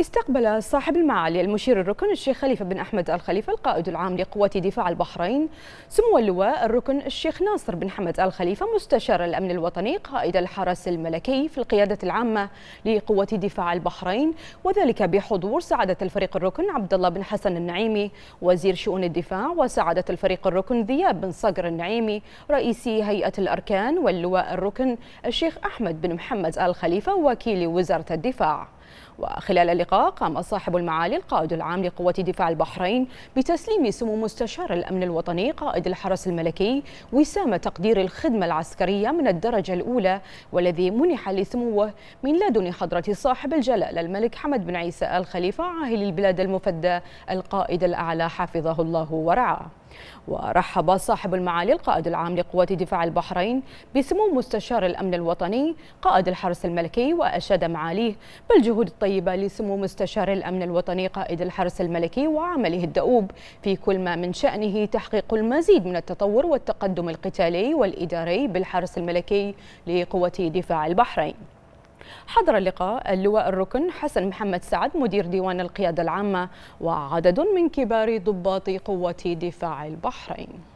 استقبل صاحب المعالي المشير الركن الشيخ خليفة بن أحمد الخليفة القائد العام لقوات دفاع البحرين سمو اللواء الركن الشيخ ناصر بن حمد الخليفة مستشار الأمن الوطني قائد الحرس الملكي في القيادة العامة لقوات دفاع البحرين وذلك بحضور سعادة الفريق الركن عبد الله بن حسن النعيمي وزير شؤون الدفاع وسعادة الفريق الركن ذياب بن صقر النعيمي رئيس هيئة الأركان واللواء الركن الشيخ أحمد بن محمد الخليفة وكيل وزارة الدفاع وخلال اللقاء قام صاحب المعالي القائد العام لقوة دفاع البحرين بتسليم سمو مستشار الأمن الوطني قائد الحرس الملكي وسام تقدير الخدمة العسكرية من الدرجة الأولى والذي منح لسموه من لدن حضرة صاحب الجلالة الملك حمد بن عيسى آل خليفة عاهل البلاد المفدى القائد الأعلى حفظه الله ورعاه ورحب صاحب المعالي القائد العام لقوات دفاع البحرين بسمو مستشار الأمن الوطني قائد الحرس الملكي وأشاد معاليه بالجهود الطيبة لسمو مستشار الأمن الوطني قائد الحرس الملكي وعمله الدؤوب في كل ما من شأنه تحقيق المزيد من التطور والتقدم القتالي والإداري بالحرس الملكي لقوة دفاع البحرين حضر اللقاء اللواء الركن حسن محمد سعد مدير ديوان القيادة العامة وعدد من كبار ضباط قوة دفاع البحرين